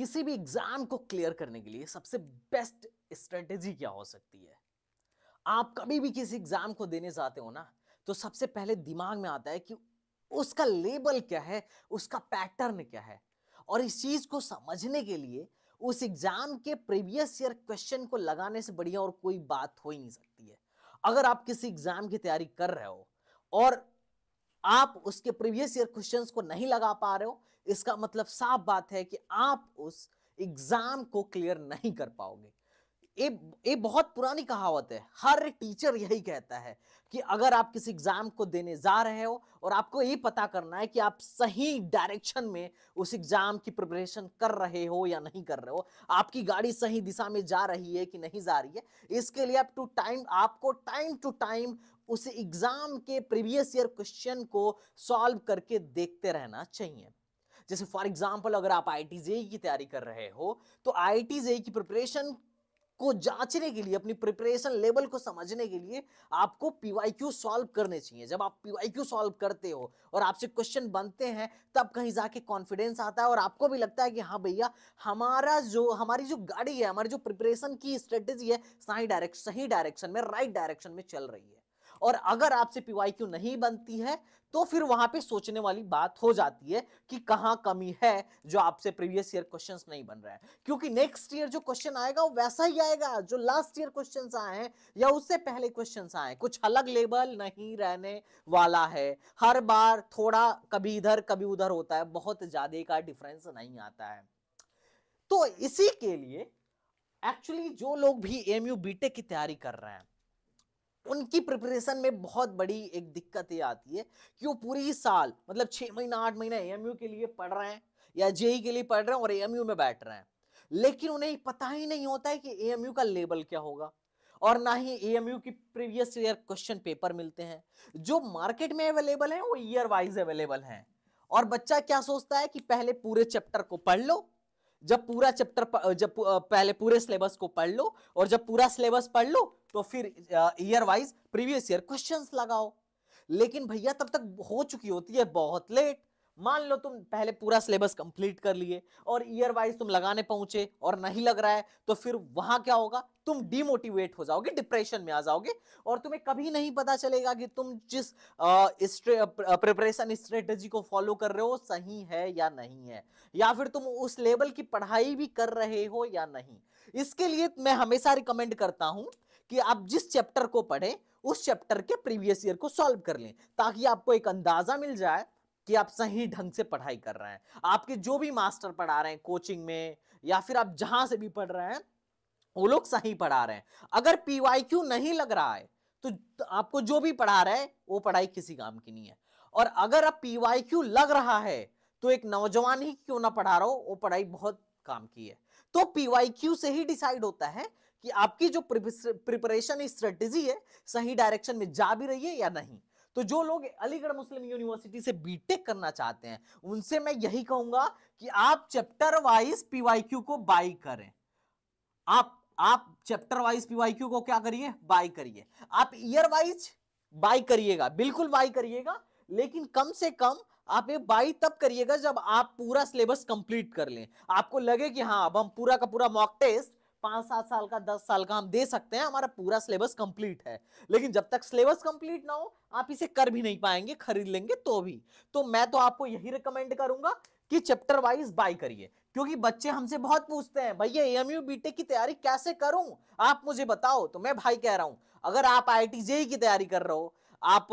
किसी भी एग्जाम को क्लियर करने के लिए सबसे बेस्ट स्ट्रेटेजी क्या हो सकती है आप कभी भी किसी एग्जाम को देने जाते हो ना तो सबसे पहले दिमाग में आता है कि उसका लेबल क्या है उसका पैटर्न क्या है और इस चीज को समझने के लिए उस एग्जाम के प्रीवियस ईयर क्वेश्चन को लगाने से बढ़िया और कोई बात हो ही नहीं सकती है अगर आप किसी एग्जाम की तैयारी कर रहे हो और आप उसके प्रीवियस ईयर क्वेश्चंस को नहीं लगा पा रहे हो इसका मतलब साफ बात है कि आप उस एग्जाम को क्लियर नहीं कर पाओगे ये बहुत पुरानी कहावत है हर टीचर यही कहता है कि अगर आप किसी एग्जाम को देने जा रहे हो और आपको ये पता करना है कि आप सही डायरेक्शन में उस एग्जाम की प्रिपरेशन कर रहे हो या नहीं कर रहे हो आपकी गाड़ी सही दिशा में जा रही है कि नहीं जा रही है इसके लिए आप टू टाइम आपको टाइम टू टाइम उस एग्जाम के प्रीवियस ईयर क्वेश्चन को सॉल्व करके देखते रहना चाहिए जैसे फॉर एग्जाम्पल अगर आप आई टी e की तैयारी कर रहे हो तो आई टी e की प्रिपरेशन को जांचने के लिए अपनी प्रिपरेशन लेवल को समझने के लिए आपको पीवाई क्यू सॉल्व करने चाहिए जब आप पीवाई क्यू सॉल्व करते हो और आपसे क्वेश्चन बनते हैं तब कहीं जाके कॉन्फिडेंस आता है और आपको भी लगता है कि हाँ भैया हमारा जो हमारी जो गाड़ी है हमारी जो प्रिपरेशन की स्ट्रेटेजी है सही डायरेक्शन सही डायरेक्शन में राइट डायरेक्शन में चल रही है और अगर आपसे पीवाई क्यू नहीं बनती है तो फिर वहां पे सोचने वाली बात हो जाती है कि कहा कमी है जो आपसे प्रीवियस ईयर क्वेश्चन नहीं बन रहे हैं क्योंकि नेक्स्ट ईयर जो क्वेश्चन आएगा वो वैसा ही आएगा जो लास्ट ईयर क्वेश्चन आए हैं या उससे पहले क्वेश्चन आए कुछ अलग लेवल नहीं रहने वाला है हर बार थोड़ा कभी इधर कभी उधर होता है बहुत ज्यादा का डिफरेंस नहीं आता है तो इसी के लिए एक्चुअली जो लोग भी एम यू बीटेक की तैयारी कर रहे हैं उनकी प्रिपरेशन में बहुत बड़ी एक दिक्कत ये आती है कि वो पूरी ही साल मतलब छः महीना आठ महीना एएमयू के लिए पढ़ रहे हैं या जे e के लिए पढ़ रहे हैं और एएमयू में बैठ रहे हैं लेकिन उन्हें पता ही नहीं होता है कि ए का लेबल क्या होगा और ना ही एएमयू की प्रीवियस ईयर क्वेश्चन पेपर मिलते हैं जो मार्केट में अवेलेबल है वो ईयर वाइज अवेलेबल हैं और बच्चा क्या सोचता है कि पहले पूरे चैप्टर को पढ़ लो जब पूरा चैप्टर जब पहले पूरे सिलेबस को पढ़ लो और जब पूरा सिलेबस पढ़ लो तो फिर year wise previous year questions लगाओ लेकिन भैया तब तक हो चुकी होती है बहुत लेट मान लो तुम पहले पूरा सिलेबस कंप्लीट कर लिए और ईयर वाइज तुम लगाने पहुंचे और नहीं लग रहा है तो फिर वहां क्या होगा तुम डिमोटिवेट हो जाओगे डिप्रेशन में आ जाओगे और तुम्हें कभी नहीं पता चलेगा कि तुम जिस प्रिपरेशन स्ट्रेटजी को फॉलो कर रहे हो सही है या नहीं है या फिर तुम उस लेवल की पढ़ाई भी कर रहे हो या नहीं इसके लिए मैं हमेशा रिकमेंड करता हूं कि आप जिस चैप्टर को पढ़ें उस चैप्टर के प्रीवियस ईयर को सॉल्व कर लें ताकि आपको एक अंदाजा मिल जाए कि आप सही ढंग से पढ़ाई कर रहे हैं आपके जो भी मास्टर पढ़ा रहे हैं कोचिंग में या फिर आप जहां से भी पढ़ रहे हैं वो लोग सही पढ़ा रहे हैं अगर क्यू नहीं लग रहा है तो आपको जो भी पढ़ा रहे हैं वो पढ़ाई किसी काम की नहीं है और अगर आप क्यू लग रहा है तो एक नौजवान ही क्यों ना पढ़ा रहा हो वो पढ़ाई बहुत काम की है तो पीवाई क्यू से ही डिसाइड होता है कि आपकी जो प्रिपरेशन स्ट्रेटेजी है सही डायरेक्शन में जा भी रही है या नहीं तो जो लोग अलीगढ़ मुस्लिम यूनिवर्सिटी से बीटेक करना चाहते हैं उनसे मैं यही कहूंगा कि आप चैप्टर वाइज पीवाईक्यू को बाई करें आप आप चैप्टर वाइज पीवाईक्यू को क्या करिए बाई करिए आप ईयर वाइज बाई करिएगा बिल्कुल बाई करिएगा लेकिन कम से कम आप ये बाई तब करिएगा जब आप पूरा सिलेबस कंप्लीट कर लें आपको लगे कि हाँ अब हम पूरा का पूरा मॉक टेस्ट पांच सात साल का दस साल का हम दे सकते हैं हमारा पूरा सिलेबस कंप्लीट है लेकिन जब तक सिलेबस कंप्लीट ना हो आप इसे कर भी नहीं पाएंगे खरीद लेंगे तो भी तो मैं तो आपको यही रिकमेंड करूंगा कि चैप्टर वाइज बाय करिए क्योंकि बच्चे हमसे बहुत पूछते हैं भैया एम यू बीटेक की तैयारी कैसे करूं आप मुझे बताओ तो मैं भाई कह रहा हूं अगर आप आई e की तैयारी कर रहे हो आप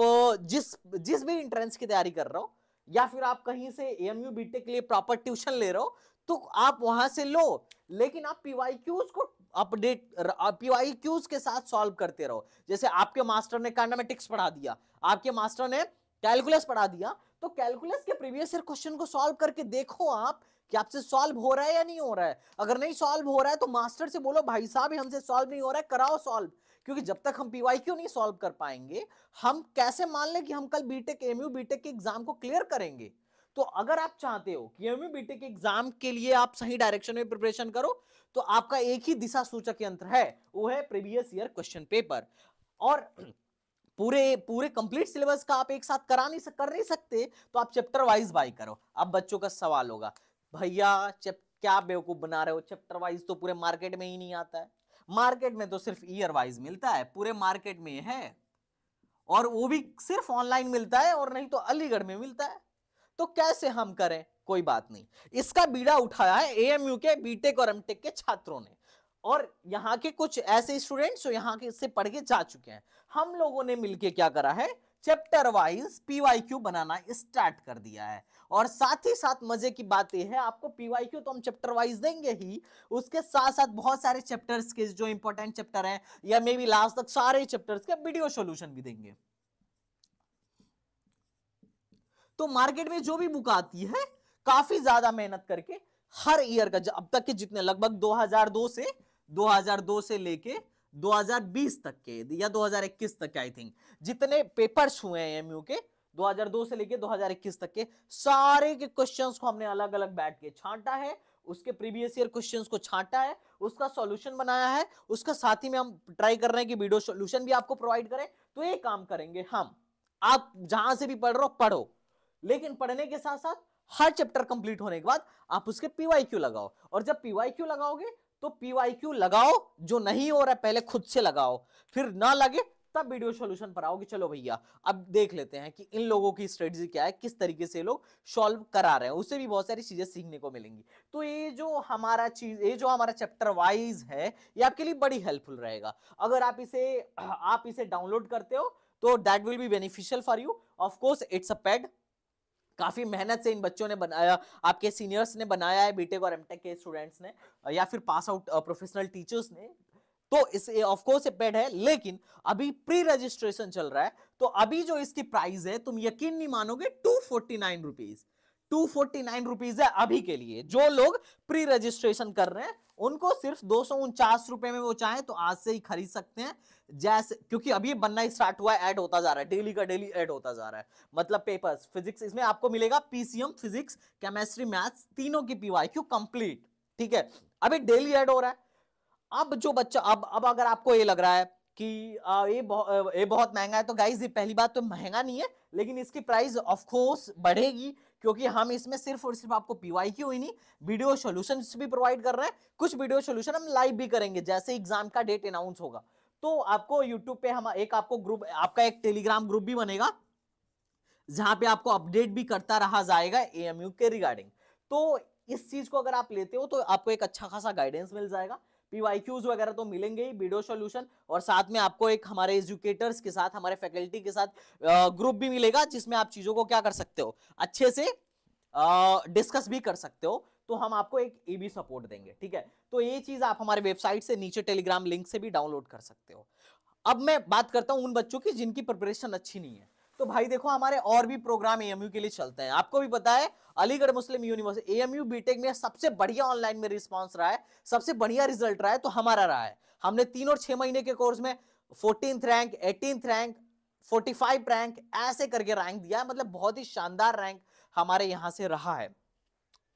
जिस जिस भी इंट्रेंस की तैयारी कर रहे हो या फिर आप कहीं से एम यू बीटेक के लिए प्रॉपर ट्यूशन ले रहे हो तो आप वहां से लो लेकिन आप पीवाई क्यूज को अपडेट पीवाई क्यूज के साथ सॉल्व करते रहो जैसे आपके मास्टर ने कार्नामेटिक्स पढ़ा दिया आपके मास्टर ने कैलकुलस पढ़ा दिया तो कैलकुलस के प्रीवियस ईयर क्वेश्चन को सॉल्व करके देखो आप कि आपसे सॉल्व हो रहा है या नहीं हो रहा है अगर नहीं सॉल्व हो रहा है तो मास्टर से बोलो भाई साहब हमसे सॉल्व नहीं हो रहा है कराओ सॉल्व क्योंकि जब तक हम पीवाई क्यों नहीं सॉल्व कर पाएंगे हम कैसे मान लें कि हम कल बीटेक एमयू बीटेक के एग्जाम को क्लियर करेंगे तो अगर आप चाहते हो कि एम बीटेक एग्जाम के लिए आप सही डायरेक्शन में प्रिपरेशन करो तो आपका एक ही दिशा सूचक यंत्र है वो है प्रीवियस ईयर क्वेश्चन पेपर और पूरे पूरे कंप्लीट सिलेबस का आप एक साथ करा नहीं कर नहीं सकते तो आप चैप्टर वाइज बाई करो अब बच्चों का सवाल होगा भैया क्या बेवकूफ बना रहे हो चैप्टर वाइज तो पूरे मार्केट में ही नहीं आता है मार्केट में तो सिर्फ ईयर वाइज मिलता है पूरे मार्केट में है और वो भी सिर्फ ऑनलाइन मिलता है और नहीं तो अलीगढ़ में मिलता है तो कैसे हम करें कोई बात नहीं इसका बीड़ा उठाया है एएमयू के बीटेक और एमटेक के छात्रों ने और यहाँ के कुछ ऐसे स्टूडेंट्स जो यहाँ के इससे पढ़ के जा चुके हैं हम लोगों ने मिलके क्या करा है चैप्टर वाइज पीवाईक्यू बनाना स्टार्ट कर दिया है और साथ ही साथ मजे की बात यह है आपको पीवाईक्यू तो हम चैप्टर वाइज देंगे ही उसके साथ साथ बहुत सारे चैप्टर्स के जो इंपॉर्टेंट चैप्टर हैं या मे बी लास्ट तक सारे चैप्टर्स के वीडियो सोल्यूशन भी देंगे तो मार्केट में जो भी बुक आती है काफी ज्यादा मेहनत करके हर ईयर का अब तक के जितने लगभग 2002 से 2002 से लेके 2020 तक के या 2021 तक के आई थिंक जितने पेपर्स हुए हैं एमयू के 2002 से लेके 2021 तक के सारे के क्वेश्चंस को हमने अलग अलग बैठ के छांटा है उसके प्रीवियस ईयर क्वेश्चंस को छांटा है उसका सॉल्यूशन बनाया है उसका साथ ही में हम ट्राई कर रहे हैं कि वीडियो सॉल्यूशन भी आपको प्रोवाइड करें तो ये काम करेंगे हम आप जहां से भी पढ़ रहे हो पढ़ो लेकिन पढ़ने के साथ साथ हर चैप्टर कंप्लीट होने के बाद आप उसके पीवाई क्यू लगाओ और जब पीवाई क्यू लगाओगे तो पीवाई क्यू लगाओ जो नहीं हो रहा है पहले खुद से लगाओ फिर ना लगे तब वीडियो सॉल्यूशन पर आओगे चलो भैया अब देख लेते हैं कि इन लोगों की स्ट्रेटजी क्या है किस तरीके से लोग सॉल्व करा रहे हैं उससे भी बहुत सारी चीजें सीखने को मिलेंगी तो ये जो हमारा चीज ये जो हमारा चैप्टर वाइज है ये आपके लिए बड़ी हेल्पफुल रहेगा अगर आप इसे आप इसे डाउनलोड करते हो तो that will be beneficial for you of course it's a paid काफ़ी मेहनत से इन बच्चों ने बनाया आपके सीनियर्स ने बनाया है बीटेक और एमटेक के स्टूडेंट्स ने या फिर पास आउट प्रोफेशनल टीचर्स ने तो इस ऑफ कोर्स ऑफकोर्स पेड है लेकिन अभी प्री रजिस्ट्रेशन चल रहा है तो अभी जो इसकी प्राइस है तुम यकीन नहीं मानोगे two forty nine rupees two forty nine rupees है अभी के लिए जो लोग प्री रजिस्ट्रेशन कर रहे हैं उनको सिर्फ दो सौ उनचास रुपए में वो चाहे तो आज से ही खरीद सकते हैं जैसे क्योंकि अभी बनना स्टार्ट हुआ है ऐड होता जा रहा है डेली का डेली ऐड होता जा रहा है मतलब पेपर्स फिजिक्स इसमें आपको मिलेगा पीसीएम फिजिक्स केमेस्ट्री मैथ्स तीनों की पीवाई क्यों कंप्लीट ठीक है अभी डेली ऐड हो रहा है अब जो बच्चा अब अब अगर आपको ये लग रहा है कि ये बहुत ये बहुत महंगा है तो गाइज ये पहली बात तो महंगा नहीं है लेकिन इसकी प्राइस ऑफ कोर्स बढ़ेगी क्योंकि हम इसमें सिर्फ और सिर्फ आपको पीवाई की हुई नहीं वीडियो सोल्यूशन भी प्रोवाइड कर रहे हैं कुछ वीडियो सोल्यूशन हम लाइव भी करेंगे जैसे एग्जाम का डेट अनाउंस होगा तो आपको यूट्यूब पे हम एक आपको ग्रुप आपका एक टेलीग्राम ग्रुप भी बनेगा जहां पे आपको अपडेट भी करता रहा जाएगा एएमयू के रिगार्डिंग तो इस चीज को अगर आप लेते हो तो आपको एक अच्छा खासा गाइडेंस मिल जाएगा पीवाईक्यूज वगैरह तो मिलेंगे ही वीडियो सॉल्यूशन और साथ में आपको एक हमारे एजुकेटर्स के साथ हमारे फैकल्टी के साथ ग्रुप भी मिलेगा जिसमें आप चीजों को क्या कर सकते हो अच्छे से डिस्कस भी कर सकते हो तो हम आपको एक ए बी सपोर्ट देंगे ठीक है तो ये चीज़ आप हमारे वेबसाइट से नीचे टेलीग्राम लिंक से भी डाउनलोड कर सकते हो अब मैं बात करता हूँ उन बच्चों की जिनकी प्रिपरेशन अच्छी नहीं है तो भाई देखो हमारे और भी प्रोग्राम एएमयू के लिए चलते हैं आपको भी पता है Aligarh Muslim University AMU BTech में सबसे बढ़िया ऑनलाइन में रिस्पांस रहा है सबसे बढ़िया रिजल्ट रहा है तो हमारा रहा है हमने तीन और छह महीने के कोर्स में fourteen rank eighteen rank 45 rank ऐसे करके रैंक दिया मतलब बहुत ही शानदार रैंक हमारे यहाँ से रहा है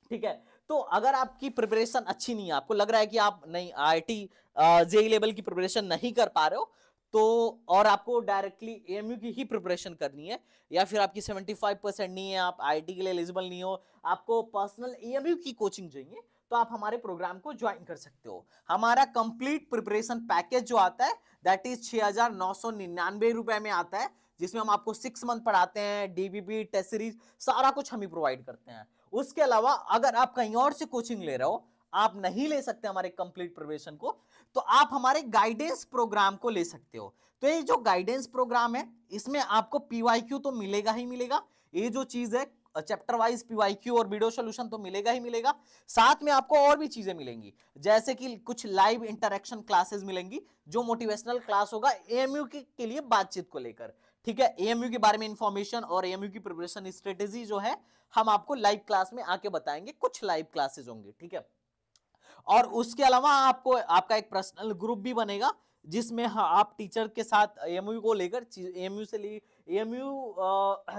ठीक है तो अगर आपकी प्रिपरेशन अच्छी नहीं है आपको लग रहा है कि आप नहीं आई आई लेवल की प्रिपरेशन नहीं कर पा रहे हो तो और आपको डायरेक्टली एएमयू की ही प्रिपरेशन करनी है या फिर आपकी 75 परसेंट नहीं है आप आईटी के लिए एलिजिबल नहीं हो आपको पर्सनल एएमयू की कोचिंग चाहिए तो आप हमारे प्रोग्राम को ज्वाइन कर सकते हो हमारा कंप्लीट प्रिपरेशन पैकेज जो आता है दैट इज छः हजार नौ सौ निन्यानवे रुपए में आता है जिसमें हम आपको सिक्स मंथ पढ़ाते हैं डी टेस्ट सीरीज सारा कुछ हम ही प्रोवाइड करते हैं उसके अलावा अगर आप कहीं और से कोचिंग ले रहे हो आप नहीं ले सकते हमारे कंप्लीट प्रवेशन को तो आप हमारे गाइडेंस प्रोग्राम को ले सकते हो तो ये जो गाइडेंस प्रोग्राम है इसमें आपको पीवाईक्यू तो मिलेगा ही मिलेगा ये जो चीज है चैप्टर वाइज पीवाईक्यू और वीडियो सॉल्यूशन तो मिलेगा ही मिलेगा साथ में आपको और भी चीजें मिलेंगी जैसे कि कुछ लाइव इंटरेक्शन क्लासेस मिलेंगी जो मोटिवेशनल क्लास होगा एएमयू के लिए बातचीत को लेकर ठीक है एएमयू के बारे में इंफॉर्मेशन और एएमयू की प्रिपरेशन स्ट्रेटेजी जो है हम आपको लाइव क्लास में आके बताएंगे कुछ लाइव क्लासेज होंगे ठीक है और उसके अलावा आपको आपका एक पर्सनल ग्रुप भी बनेगा जिसमें हाँ आप टीचर के साथ एएमयू को लेकर एएमयू से ली एएमयू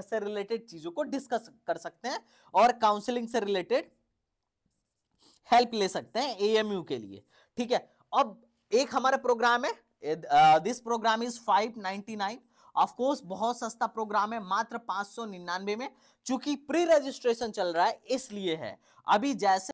से रिलेटेड चीजों को डिस्कस कर सकते हैं और काउंसलिंग से रिलेटेड हेल्प ले सकते हैं एएमयू के लिए ठीक है अब एक हमारा प्रोग्राम है this program is five ninety nine of course बहुत सस्ता प्रोग्राम है मात्र पांच में चूंकि प्री रजिस्ट्रेशन चल रहा है इसलिए है अभी जैसे